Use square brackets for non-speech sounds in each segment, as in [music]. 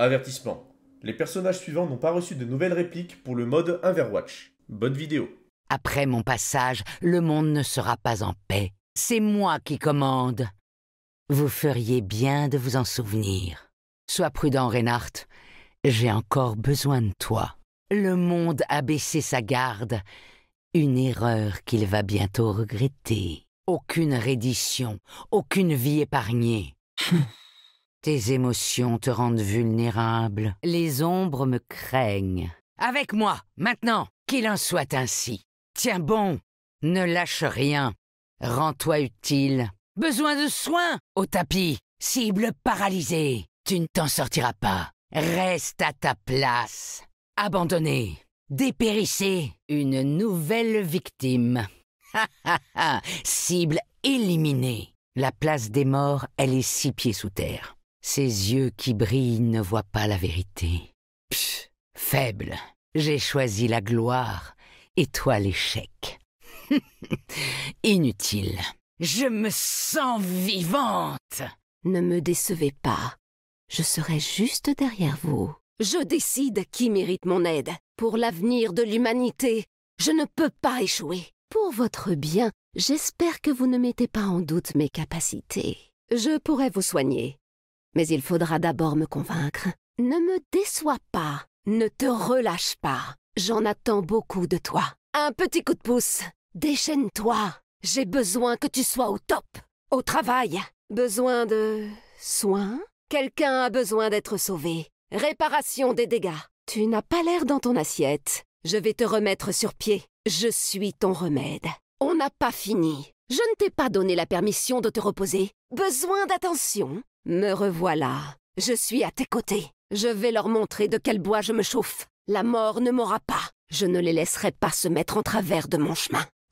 Avertissement. Les personnages suivants n'ont pas reçu de nouvelles répliques pour le mode Inverwatch. Bonne vidéo. Après mon passage, le monde ne sera pas en paix. C'est moi qui commande. Vous feriez bien de vous en souvenir. Sois prudent, Reinhardt. J'ai encore besoin de toi. Le monde a baissé sa garde. Une erreur qu'il va bientôt regretter. Aucune reddition, aucune vie épargnée. [laughs] Tes émotions te rendent vulnérable. Les ombres me craignent. Avec moi, maintenant, qu'il en soit ainsi. Tiens bon, ne lâche rien. Rends-toi utile. Besoin de soins au tapis. Cible paralysée. Tu ne t'en sortiras pas. Reste à ta place. Abandonné. Dépérissez. Une nouvelle victime. Ha ha ha. Cible éliminée. La place des morts, elle est six pieds sous terre. Ses yeux qui brillent ne voient pas la vérité. faible, j'ai choisi la gloire et toi l'échec. [laughs] Inutile. Je me sens vivante. Ne me décevez pas. Je serai juste derrière vous. Je décide qui mérite mon aide. Pour l'avenir de l'humanité, je ne peux pas échouer. Pour votre bien, j'espère que vous ne mettez pas en doute mes capacités. Je pourrai vous soigner, mais il faudra d'abord me convaincre. Ne me déçois pas, ne te relâche pas. J'en attends beaucoup de toi. Un petit coup de pouce, déchaîne-toi. J'ai besoin que tu sois au top, au travail. Besoin de... soins Quelqu'un a besoin d'être sauvé. Réparation des dégâts. Tu n'as pas l'air dans ton assiette. Je vais te remettre sur pied. Je suis ton remède. On n'a pas fini. Je ne t'ai pas donné la permission de te reposer. Besoin d'attention me revoilà. Je suis à tes côtés. Je vais leur montrer de quel bois je me chauffe. La mort ne m'aura pas. Je ne les laisserai pas se mettre en travers de mon chemin. [laughs]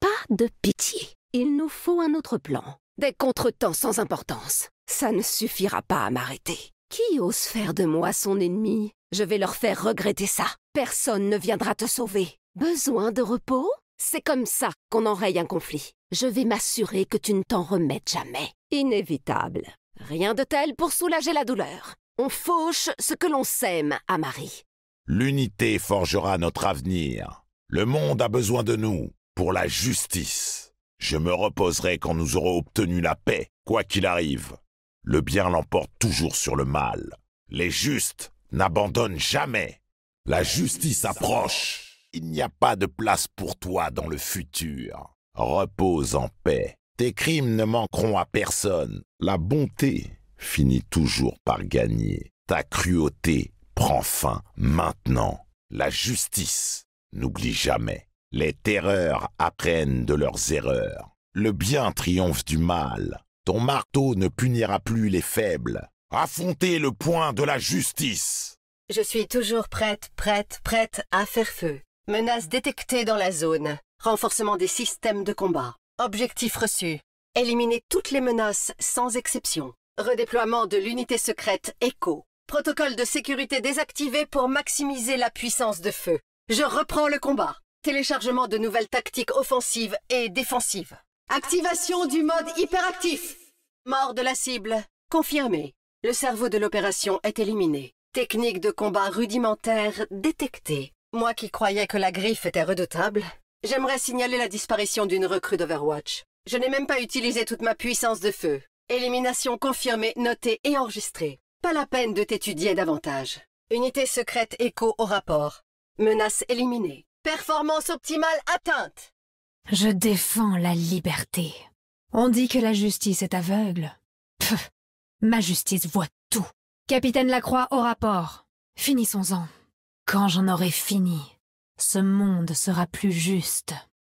pas de pitié. Il nous faut un autre plan. Des contretemps sans importance. Ça ne suffira pas à m'arrêter. Qui ose faire de moi son ennemi Je vais leur faire regretter ça. Personne ne viendra te sauver. Besoin de repos c'est comme ça qu'on enraye un conflit. Je vais m'assurer que tu ne t'en remettes jamais. Inévitable. Rien de tel pour soulager la douleur. On fauche ce que l'on sème à Marie. L'unité forgera notre avenir. Le monde a besoin de nous pour la justice. Je me reposerai quand nous aurons obtenu la paix, quoi qu'il arrive. Le bien l'emporte toujours sur le mal. Les justes n'abandonnent jamais. La justice approche il n'y a pas de place pour toi dans le futur. Repose en paix. Tes crimes ne manqueront à personne. La bonté finit toujours par gagner. Ta cruauté prend fin maintenant. La justice n'oublie jamais. Les terreurs apprennent de leurs erreurs. Le bien triomphe du mal. Ton marteau ne punira plus les faibles. Affrontez le point de la justice. Je suis toujours prête, prête, prête à faire feu. Menaces détectées dans la zone. Renforcement des systèmes de combat. Objectif reçu. Éliminer toutes les menaces sans exception. Redéploiement de l'unité secrète ECHO. Protocole de sécurité désactivé pour maximiser la puissance de feu. Je reprends le combat. Téléchargement de nouvelles tactiques offensives et défensives. Activation du mode hyperactif. Mort de la cible. Confirmé. Le cerveau de l'opération est éliminé. Technique de combat rudimentaire détectée. Moi qui croyais que la griffe était redoutable, j'aimerais signaler la disparition d'une recrue d'Overwatch. Je n'ai même pas utilisé toute ma puissance de feu. Élimination confirmée, notée et enregistrée. Pas la peine de t'étudier davantage. Unité secrète écho au rapport. Menace éliminée. Performance optimale atteinte. Je défends la liberté. On dit que la justice est aveugle. Pff, ma justice voit tout. Capitaine Lacroix au rapport. Finissons-en. Quand j'en aurai fini, ce monde sera plus juste.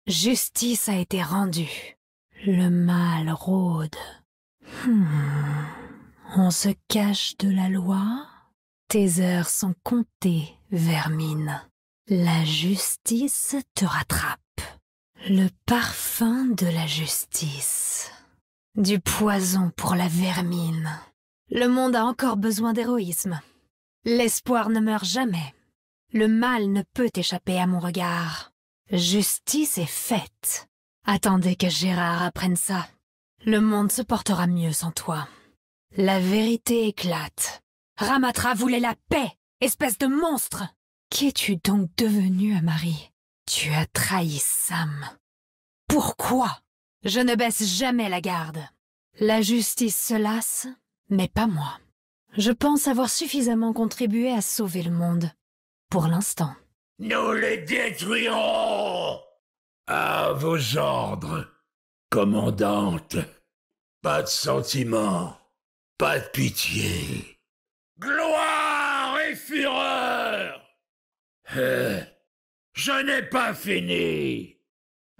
Justice a été rendue. Le mal rôde. Hmm. On se cache de la loi Tes heures sont comptées, vermine. La justice te rattrape. Le parfum de la justice. Du poison pour la vermine. Le monde a encore besoin d'héroïsme. L'espoir ne meurt jamais. Le mal ne peut échapper à mon regard. Justice est faite. Attendez que Gérard apprenne ça. Le monde se portera mieux sans toi. La vérité éclate. Ramatra voulait la paix, espèce de monstre. Qu'es-tu donc devenu, Marie Tu as trahi Sam. Pourquoi Je ne baisse jamais la garde. La justice se lasse, mais pas moi. Je pense avoir suffisamment contribué à sauver le monde. Pour l'instant. Nous les détruirons À vos ordres, commandante. Pas de sentiment, pas de pitié. Gloire et fureur euh, Je n'ai pas fini.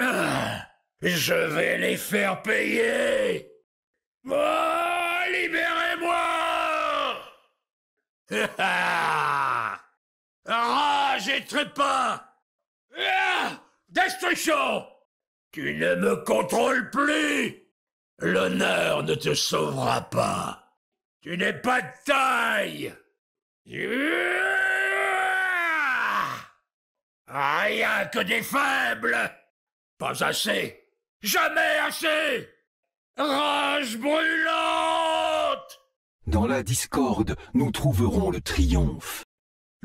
Euh, je vais les faire payer. libérez-moi [laughs] ah Rage et trépas ah, Destruction Tu ne me contrôles plus L'honneur ne te sauvera pas. Tu n'es pas de taille ah, Rien que des faibles Pas assez Jamais assez Rage brûlante Dans la discorde, nous trouverons le triomphe.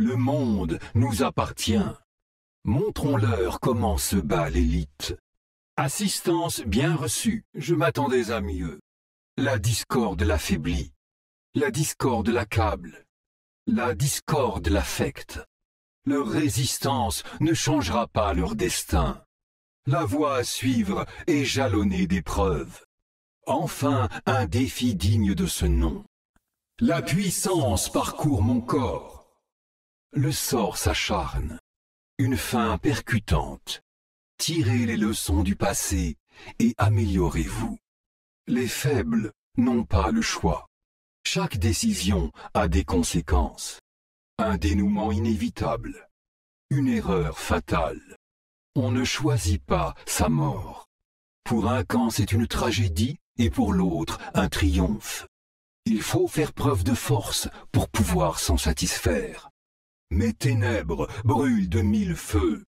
Le monde nous appartient. Montrons-leur comment se bat l'élite. Assistance bien reçue, je m'attendais à mieux. La discorde l'affaiblit. La discorde l'accable. La discorde l'affecte. Leur résistance ne changera pas leur destin. La voie à suivre est jalonnée d'épreuves. Enfin, un défi digne de ce nom. La puissance parcourt mon corps. Le sort s'acharne. Une fin percutante. Tirez les leçons du passé et améliorez-vous. Les faibles n'ont pas le choix. Chaque décision a des conséquences. Un dénouement inévitable. Une erreur fatale. On ne choisit pas sa mort. Pour un camp, c'est une tragédie et pour l'autre, un triomphe. Il faut faire preuve de force pour pouvoir s'en satisfaire. Mes ténèbres brûlent de mille feux.